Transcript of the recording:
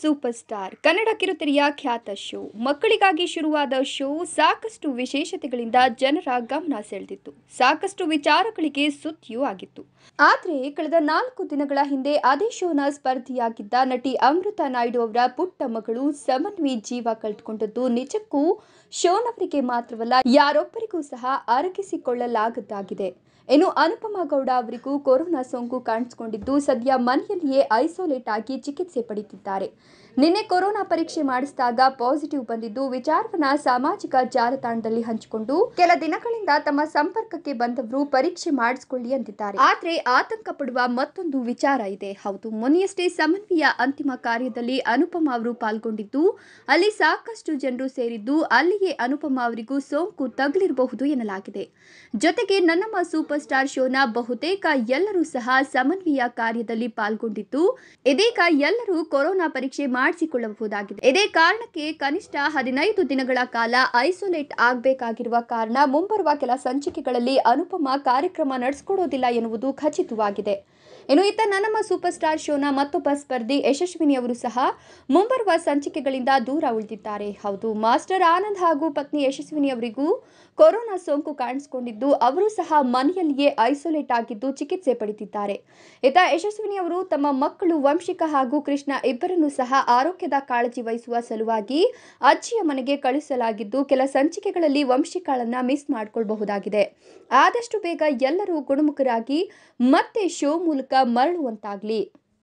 super star Kannada ಕಿರುತೆರೆಯ ಖ್ಯಾತ show ಮಕ್ಕಳಿಗಾಗಿ ಶುರುವಾದ ಶೋ ಸಾಕಷ್ಟು ವಿಶೇಷತೆಗಳಿಂದ ಜನರ ಗಮನ ಸೆಳೆದಿತ್ತು ಸಾಕಷ್ಟು ವಿಚಾರಗಳಿಗೆ ಸುದ್ದಿಯೂ ಆಗಿತ್ತು ಆದರೆ ಕಳೆದ ನಾಲ್ಕು ದಿನಗಳ ಹಿಂದೆ ಅದೇ ಶೋನ ಸ್ಪರ್ಧಿಯಾಗಿದ್ದ ನಟಿ ಅಮೃತ ನಾಯ್ಡು ಅವರ ಪುಟ್ಟ ಮಗಳು ಸಮನ್ವಿ ಜೀವ ಕಳೆದುಕೊಂಡದ್ದು ನಿಜಕ್ಕೂ ಶೋನವರಿಗೆ ಮಾತ್ರವಲ್ಲ ಯಾರೊಬ್ಬರಿಗೂ ಸಹ ಅರಗಿಸಿಕೊಳ್ಳಲಾಗದ್ದಾಗಿದೆ ಇನ್ನು ಅನುಪಮಾ ಗೌಡ ಅವರಿಗೂ ಕೊರೋನಾ ಸೋಂಕು ಕಾಣಿಸಿಕೊಂಡಿದ್ದು ಸದ್ಯ ಮನೆಯಲ್ಲಿಯೇ ಐಸೋಲೇಟ್ ಆಗಿ ಚಿಕಿತ್ಸೆ ಪಡೆಯುತ್ತಿದ್ದಾರೆ ನಿನ್ನೆ ಕೊರೋನಾ ಪರೀಕ್ಷೆ ಮಾಡಿಸಿದಾಗ ಪಾಸಿಟಿವ್ ಬಂದಿದ್ದು ವಿಚಾರವನ್ನ ಸಾಮಾಜಿಕ ಜಾಲತಾಣದಲ್ಲಿ ಹಂಚಿಕೊಂಡು ಕೆಲ ದಿನಗಳಿಂದ ತಮ್ಮ ಸಂಪರ್ಕಕ್ಕೆ ಬಂದವರು ಪರೀಕ್ಷೆ ಮಾಡಿಸಿಕೊಳ್ಳಿ ಅಂತಿದ್ದಾರೆ ಆದ್ರೆ ಆತಂಕ ಪಡುವ ಮತ್ತೊಂದು ವಿಚಾರ ಇದೆ ಹೌದು ಮೊನ್ನೆಯಷ್ಟೇ ಸಮನ್ವಯ ಅಂತಿಮ ಕಾರ್ಯದಲ್ಲಿ ಅನುಪಮ ಅವರು ಪಾಲ್ಗೊಂಡಿದ್ದು ಅಲ್ಲಿ ಸಾಕಷ್ಟು ಜನರು ಸೇರಿದ್ದು ಅಲ್ಲಿಯೇ ಅನುಪಮ ಅವರಿಗೂ ಸೋಂಕು ತಗಲಿರಬಹುದು ಎನ್ನಲಾಗಿದೆ ಜೊತೆಗೆ ನನ್ನಮ್ಮ ಸೂಪರ್ ಸ್ಟಾರ್ ಶೋನ ಬಹುತೇಕ ಎಲ್ಲರೂ ಸಹ ಸಮನ್ವಯ ಕಾರ್ಯದಲ್ಲಿ ಪಾಲ್ಗೊಂಡಿದ್ದು ಇದೀಗ ಎಲ್ಲರೂ ಕೊರೋನಾ ಪರೀಕ್ಷೆ ಪರೀಕ್ಷೆ ಮಾಡಿಸಿಕೊಳ್ಳಬಹುದಾಗಿದೆ ಇದೇ ಕಾರಣಕ್ಕೆ ಕನಿಷ್ಠ ಹದಿನೈದು ದಿನಗಳ ಕಾಲ ಐಸೋಲೇಟ್ ಆಗಬೇಕಾಗಿರುವ ಕಾರಣ ಮುಂಬರುವ ಕೆಲ ಸಂಚಿಕೆಗಳಲ್ಲಿ ಅನುಪಮ ಕಾರ್ಯಕ್ರಮ ನಡೆಸಿಕೊಡೋದಿಲ್ಲ ಎನ್ನುವುದು ಖಚಿತವಾಗಿದೆ ಇನ್ನು ಇತ್ತ ನಮ್ಮ ಸೂಪರ್ ಸ್ಟಾರ್ ಶೋನ ಮತ್ತೊಬ್ಬ ಸ್ಪರ್ಧಿ ಯಶಸ್ವಿನಿ ಅವರು ಸಹ ಮುಂಬರುವ ಸಂಚಿಕೆಗಳಿಂದ ದೂರ ಉಳಿದಿದ್ದಾರೆ ಹೌದು ಮಾಸ್ಟರ್ ಆನಂದ್ ಹಾಗೂ ಪತ್ನಿ ಯಶಸ್ವಿನಿ ಅವರಿಗೂ ಕೊರೋನಾ ಸೋಂಕು ಕಾಣಿಸಿಕೊಂಡಿದ್ದು ಅವರು ಸಹ ಮನೆಯಲ್ಲಿಯೇ ಐಸೋಲೇಟ್ ಆಗಿದ್ದು ಚಿಕಿತ್ಸೆ ಪಡೆದಿದ್ದಾರೆ ಇತ್ತ ಯಶಸ್ವಿನಿ ಅವರು ತಮ್ಮ ಮಕ್ಕಳು ವಂಶಿಕ ಹಾಗೂ ಕೃಷ್ಣ ಇಬ್ಬರನ್ನು ಸಹ ಆರೋಗ್ಯದ ಕಾಳಜಿ ವಹಿಸುವ ಸಲುವಾಗಿ ಅಜ್ಜಿಯ ಮನೆಗೆ ಕಳಿಸಲಾಗಿದ್ದು ಕೆಲ ಸಂಚಿಕೆಗಳಲ್ಲಿ ವಂಶಿಕಾಳನ್ನ ಮಿಸ್ ಮಾಡ್ಕೊಳ್ಬಹುದಾಗಿದೆ ಆದಷ್ಟು ಬೇಗ ಎಲ್ಲರೂ ಗುಣಮುಖರಾಗಿ ಮತ್ತೆ ಶೋ ಮೂಲಕ ಮರಳುವಂತಾಗಲಿ